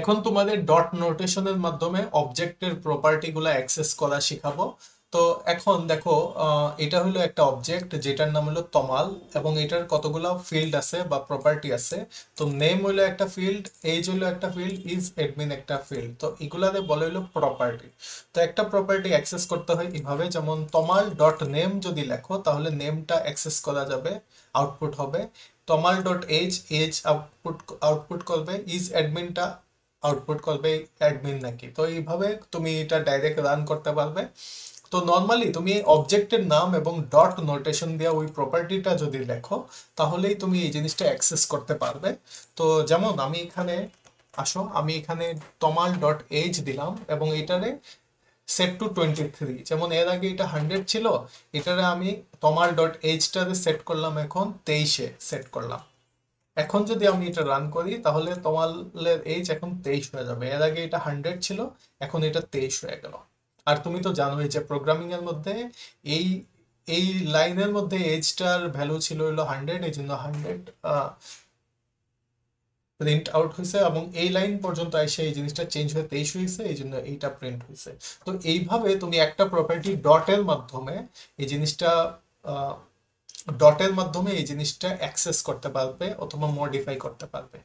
এখন তোমাদের ডট নোটেশনের মাধ্যমে অবজেক্টের প্রপার্টিগুলো অ্যাক্সেস করা শিখাবো তো এখন দেখো এটা হলো একটা অবজেক্ট যেটার নাম হলো তমাল এবং এটার কতগুলো ফিল্ড আছে বা প্রপার্টি আছে তো নেম হলো একটা ফিল্ড এইজ হলো একটা ফিল্ড ইজ অ্যাডমিন একটা ফিল্ড তো এগুলাতে বলা হলো প্রপার্টি তো একটা প্রপার্টি অ্যাক্সেস করতে হয় এভাবে যেমন তমাল ডট নেম যদি লেখো তাহলে নেমটা অ্যাক্সেস করা যাবে আউটপুট হবে Tamal dot age age output output করবে ইজ অ্যাডমিনটা আউটপুট করবে অ্যাডমিন নাকি তো এইভাবে তুমি এটা ডাইরেক্ট রান করতে পারবে তো নর্মালি তুমি অবজেক্টের নাম এবং ডট নোটেশন দেওয়া ওই প্রপার্টিটা যদি লেখো তাহলেই তুমি এই জিনিসটা অ্যাক্সেস করতে পারবে তো যেমন আমি এখানে আসো আমি এখানে তমাল ডট এইচ দিলাম এবং এটারে সেট টু টোয়েন্টি থ্রি যেমন এর আগে এটা হান্ড্রেড ছিল এটারে আমি তমাল ডট এইচটারে সেট করলাম এখন তেইশে সেট করলাম এখন যদি আমি এটা রান করি তাহলে তোমালের এইজ এখন তেইশ হয়ে যাবে এর আগে এটা হান্ড্রেড ছিল এখন এটা তেইশ হয়ে গেল আর তুমি তো জানোই যে প্রোগ্রামিং এর মধ্যে এই এই লাইনের মধ্যে এজটার ভ্যালু ছিল হলো হান্ড্রেড এই জন্য হান্ড্রেড প্রিন্ট আউট হয়েছে এবং এই লাইন পর্যন্ত এসে এই জিনিসটা চেঞ্জ হয়ে তেইশ হয়েছে এই জন্য এইটা প্রিন্ট হয়েছে তো এইভাবে তুমি একটা প্রপার্টি ডটের মাধ্যমে এই জিনিসটা ডটের মাধ্যমে এই জিনিসটা অ্যাক্সেস করতে পারবে অথবা মডিফাই করতে পারবে